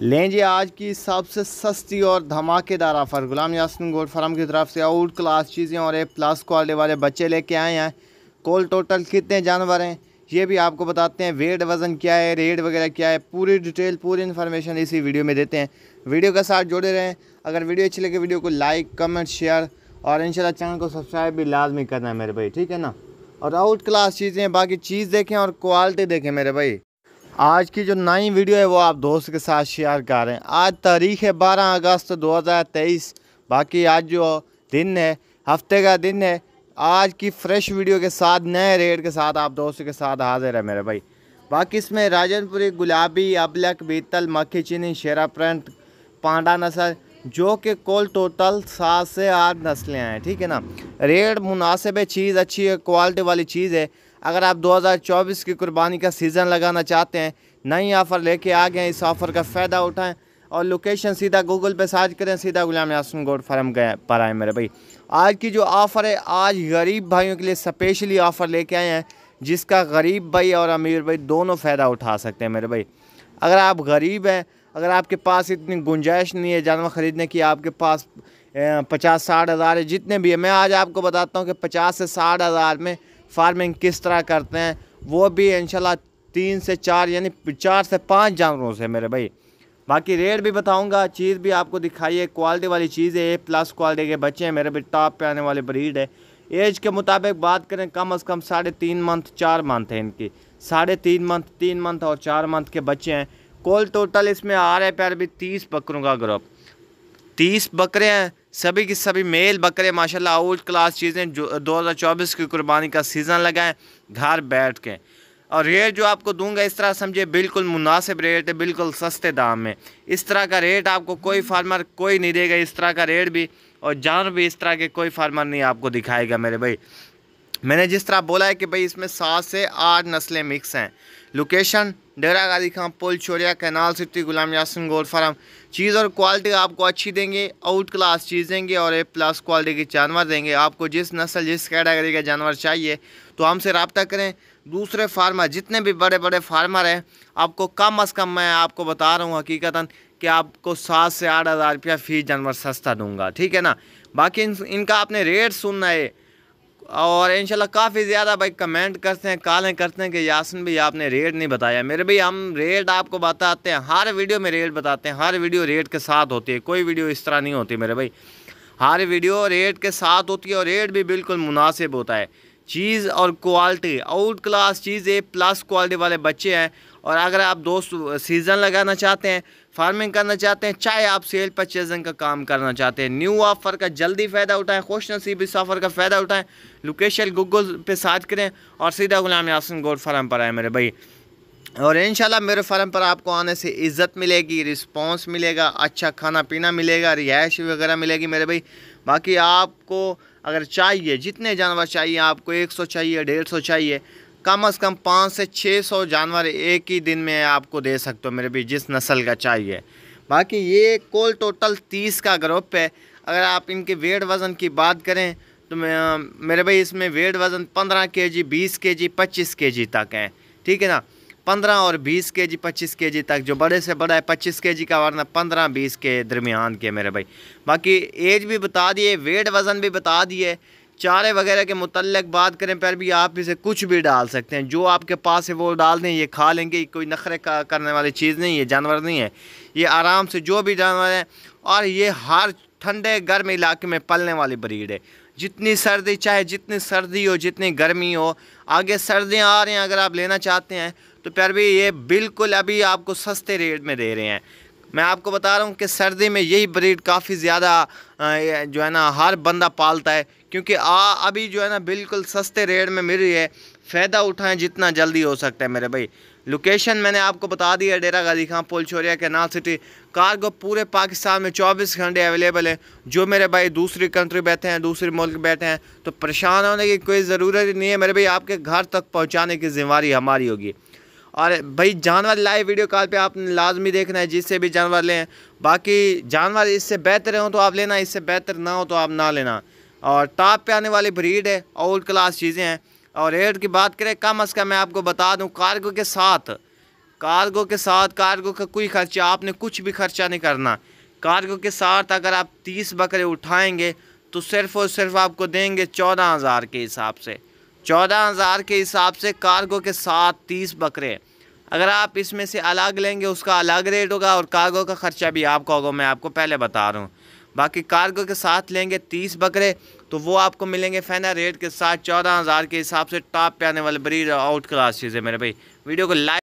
लें जी आज की सबसे सस्ती और धमाकेदार offer Ghulam Yasin gold farm की तरफ से आउट क्लास चीज़ें और ए प्लस क्वालिटी वाले बच्चे लेके आए हैं कोल टोटल कितने जानवर हैं ये भी आपको बताते हैं वेट वज़न क्या है रेट वगैरह क्या है पूरी डिटेल पूरी इन्फॉर्मेशन इसी वीडियो में देते हैं वीडियो के साथ जुड़े रहें अगर वीडियो अच्छी लगे वीडियो को लाइक कमेंट शेयर और इन चैनल को सब्सक्राइब भी लाजमी करना है मेरे भाई ठीक है ना और आउट क्लास चीज़ें बाकी चीज़ देखें और क्वालिटी देखें मेरे भाई आज की जो नई वीडियो है वो आप दोस्त के साथ शेयर करें आज तारीख़ है बारह अगस्त दो हज़ार तेईस बाकी आज जो दिन है हफ्ते का दिन है आज की फ़्रेश वीडियो के साथ नए रेट के साथ आप दोस्त के साथ हाजिर है मेरे भाई बाकी इसमें राजनपुरी गुलाबी अबलक बीतल मक्खी चीनी शेरा प्रंट पांडा नसल जो कि कुल टोटल सात से आठ नस्लें हैं ठीक है ना रेट मुनासिब है चीज़ अच्छी है क्वालिटी वाली चीज़ है अगर आप 2024 की कुर्बानी का सीज़न लगाना चाहते हैं नई ऑफ़र लेके आ गए इस ऑफ़र का फ़ायदा उठाएं और लोकेशन सीधा गूगल पे सर्च करें सीधा गुलाम यासम गोड फार्म गए पर आए मेरे भाई आज की जो ऑफ़र है आज गरीब भाइयों के लिए स्पेशली ऑफ़र लेके आए हैं जिसका गरीब भाई और अमीर भाई दोनों फ़ायदा उठा सकते हैं मेरे भाई अगर आप गरीब हैं अगर आपके पास इतनी गुंजाइश नहीं है जानवर ख़रीदने की आपके पास पचास साठ हज़ार है जितने भी है मैं आज आपको बताता हूँ कि पचास से साठ हज़ार में फार्मिंग किस तरह करते हैं वो भी इनशाला तीन से चार यानी चार से पाँच जानवरों से मेरे भाई बाकी रेट भी बताऊंगा चीज़ भी आपको दिखाई है क्वालिटी वाली चीज़ है ए प्लस क्वालिटी के बच्चे हैं मेरे भी टॉप पे आने वाले ब्रीड है एज के मुताबिक बात करें कम अज़ कम साढ़े तीन मंथ चार मंथ है इनकी साढ़े तीन मंथ तीन मंथ और चार मंथ के बच्चे हैं कुल टोटल इसमें आ रहे पैर भी तीस बकरों का ग्रुप तीस बकरे हैं सभी की सभी मेल बकरे माशाल्लाह आउट क्लास चीज़ें जो 2024 की कुर्बानी का सीज़न लगाएं घर बैठ के और रेट जो आपको दूंगा इस तरह समझे बिल्कुल मुनासिब रेट है बिल्कुल सस्ते दाम में इस तरह का रेट आपको कोई फार्मर कोई नहीं देगा इस तरह का रेट भी और जान भी इस तरह के कोई फार्मर नहीं आपको दिखाएगा मेरे भाई मैंने जिस तरह बोला है कि भाई इसमें सात से आठ नस्लें मिक्स हैं लोकेशन डेरा गादी खां पुल चोरिया canal city Ghulam Yasin gold farm चीज़ और क्वालिटी आपको अच्छी देंगे आउट क्लास चीज़ देंगे और ए प्लस क्वालिटी के जानवर देंगे आपको जिस नस्ल जिस कैटेगरी का जानवर चाहिए तो हमसे रबता करें दूसरे फार्मर जितने भी बड़े बड़े फार्मर हैं आपको कम अज़ कम मैं आपको बता रहा हूँ हकीकता कि आपको सात से आठ हज़ार रुपया फीस जानवर सस्ता दूंगा ठीक है ना बाकी इन, इनका आपने रेट सुनना है और इन काफ़ी ज़्यादा भाई कमेंट करते हैं कॉलें करते हैं कि यासिन भी आपने रेट नहीं बताया मेरे भाई हम रेट आपको बताते हैं हर वीडियो में रेट बताते हैं हर वीडियो रेट के साथ होती है कोई वीडियो इस तरह नहीं होती मेरे भाई हर वीडियो रेट के साथ होती है और रेट भी बिल्कुल मुनासिब होता है चीज़ और क्वालिटी आउट क्लास चीज़ ए प्लस क्वालिटी वाले बच्चे हैं और अगर आप दोस्त सीज़न लगाना चाहते हैं फार्मिंग करना चाहते हैं चाहे आप सेल परचेजिंग का काम करना चाहते हैं न्यू ऑफ़र का जल्दी फ़ायदा उठाएं खुश नसीब इस ऑफ़र का फ़ायदा उठाएं लोकेशन गूगल पे साथ करें और सीधा गुलाम यासिन गोड फार्म पर आए मेरे भाई और इन मेरे फार्म पर आपको आने से इज़्ज़त मिलेगी रिस्पॉन्स मिलेगा अच्छा खाना पीना मिलेगा रिहाइश वगैरह मिलेगी मेरे भाई बाकी आपको अगर चाहिए जितने जानवर चाहिए आपको 100 चाहिए सौ चाहिए कम अज़ कम पाँच से छः सौ जानवर एक ही दिन में आपको दे सकते हो मेरे भी जिस नस्ल का चाहिए बाकी ये कोल टोटल तीस का ग्रुप है अगर आप इनके वेट वज़न की बात करें तो मेरे भाई इसमें वेट वज़न पंद्रह के जी बीस के जी पच्चीस के जी तक हैं ठीक है ना पंद्रह और बीस के जी पच्चीस के जी तक जो बड़े से बड़ा है पच्चीस के जी का वरना पंद्रह बीस के दरमियान के मेरे भाई बाकी एज भी बता दिए वेट वज़न भी बता दिए चारे वगैरह के मतलब बात करें पर भी आप इसे कुछ भी डाल सकते हैं जो आपके पास है वो डाल दें ये खा लेंगे कोई नखरे का करने वाली चीज़ नहीं है जानवर नहीं है ये आराम से जो भी जानवर है और ये हर ठंडे गर्म इलाके में पलने वाली ब्रीड है जितनी सर्दी चाहे जितनी सर्दी हो जितनी गर्मी हो आगे सर्दियाँ आ रही हैं अगर आप लेना चाहते हैं तो प्यार भी ये बिल्कुल अभी आपको सस्ते रेट में दे रहे हैं मैं आपको बता रहा हूँ कि सर्दी में यही ब्रीड काफ़ी ज़्यादा जो है ना हर बंदा पालता है क्योंकि आ अभी जो है ना बिल्कुल सस्ते रेट में मिल रही है फ़ायदा उठाएं जितना जल्दी हो सकता है मेरे भाई लोकेशन मैंने आपको बता दिया है डेरा गाजी खां छोरिया कैनाल सिटी कार्गो पूरे पाकिस्तान में 24 घंटे अवेलेबल है जो मेरे भाई दूसरी कंट्री बैठे हैं दूसरे मुल्क बैठे हैं तो परेशान होने की कोई ज़रूरत ही नहीं है मेरे भाई आपके घर तक पहुँचाने की जिम्मेवारी हमारी होगी और भाई जानवर लाए वीडियो कॉल पे आपने लाजमी देखना है जिससे भी जानवर लें बाकी जानवर इससे बेहतर हो तो आप लेना इससे बेहतर ना हो तो आप ना लेना और टॉप पे आने वाली ब्रीड है ओल्ड क्लास चीज़ें हैं और रेट की बात करें कम अज़ कम मैं आपको बता दूँ कार्गो के साथ कार्गो के साथ कार्गो का कोई खर्चा आपने कुछ भी खर्चा नहीं करना कार्गो के साथ अगर आप तीस बकरे उठाएंगे तो सिर्फ़ और सिर्फ आपको देंगे चौदह हज़ार के हिसाब से चौदह हज़ार के हिसाब से कार्गो के साथ तीस बकरे अगर आप इसमें से अलग लेंगे उसका अलग रेट होगा और कार्गो का ख़र्चा भी आपका होगा मैं आपको पहले बता रहा हूँ बाकी कार्गो के साथ लेंगे तीस बकरे तो वो आपको मिलेंगे फैना रेट के साथ चौदह हज़ार के हिसाब से टॉप पे आने वाले ब्रीड आउट क्लास चीज़ें मेरे भाई वीडियो को लाइक